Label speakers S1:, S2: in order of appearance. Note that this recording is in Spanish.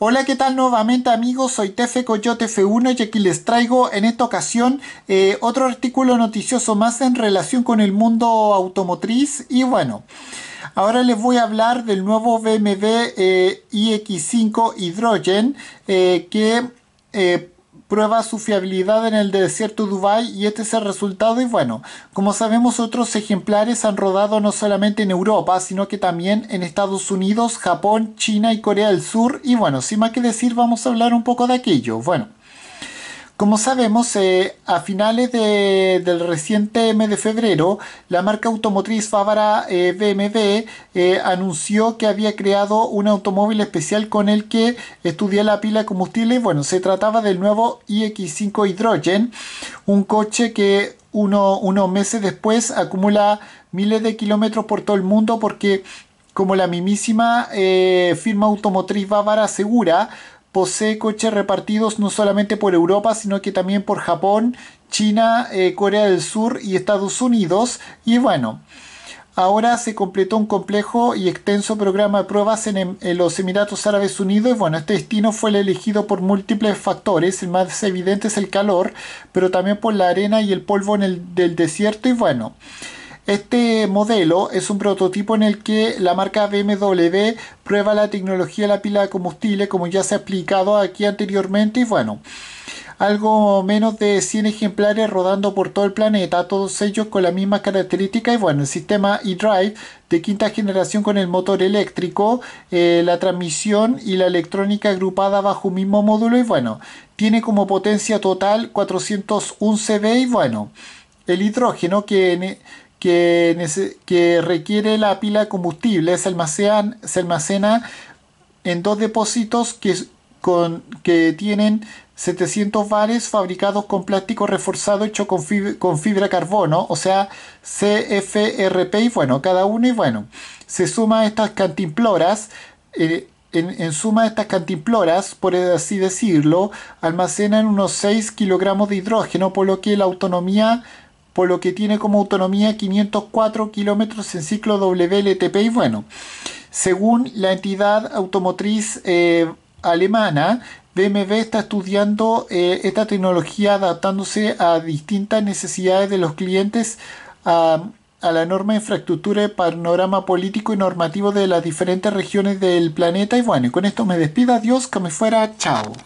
S1: Hola, ¿qué tal nuevamente amigos? Soy Tefe Coyote F1 y aquí les traigo en esta ocasión eh, otro artículo noticioso más en relación con el mundo automotriz y bueno. Ahora les voy a hablar del nuevo BMW eh, iX5 Hydrogen eh, que prueba su fiabilidad en el desierto Dubai y este es el resultado y bueno, como sabemos otros ejemplares han rodado no solamente en Europa, sino que también en Estados Unidos, Japón, China y Corea del Sur y bueno, sin más que decir vamos a hablar un poco de aquello. Bueno, como sabemos, eh, a finales del reciente mes de febrero, la marca automotriz bávara eh, BMW eh, anunció que había creado un automóvil especial con el que estudiar la pila de combustible. Bueno, se trataba del nuevo iX5 Hydrogen, un coche que unos meses después acumula miles de kilómetros por todo el mundo porque, como la mismísima firma automotriz bávara asegura, posee coches repartidos no solamente por Europa, sino que también por Japón, China, eh, Corea del Sur y Estados Unidos. Y bueno, ahora se completó un complejo y extenso programa de pruebas em, en, los Emiratos Árabes Unidos. Y bueno, este destino fue elegido por múltiples factores. El más evidente es el calor, pero también por la arena y el polvo del desierto. Y bueno. Este modelo es un prototipo en el que la marca BMW prueba la tecnología de la pila de combustible como ya se ha explicado aquí anteriormente y bueno, algo menos de 100 ejemplares rodando por todo el planeta, todos ellos con las mismas características y bueno, el sistema e-Drive de quinta generación con el motor eléctrico, eh, la transmisión y la electrónica agrupada bajo un mismo módulo y bueno, tiene como potencia total 411 CV y bueno, el hidrógeno que que, requiere la pila de combustible se, se almacena en dos depósitos que, con, que tienen 700 bares fabricados con plástico reforzado hecho con fibra, con carbono, o sea, CFRP y bueno, cada uno y bueno, se suma a estas cantimploras, eh, en, suma suma estas cantimploras, por así decirlo, almacenan unos 6 kilogramos de hidrógeno, por lo que la autonomía por lo que tiene como autonomía 504 kilómetros en ciclo WLTP y bueno, según la entidad automotriz eh, alemana, BMW está estudiando eh, esta tecnología adaptándose a distintas necesidades de los clientes a, la enorme infraestructura y panorama político y normativo de las diferentes regiones del planeta. Y bueno, con esto me despido, adiós, que me fuera, chao.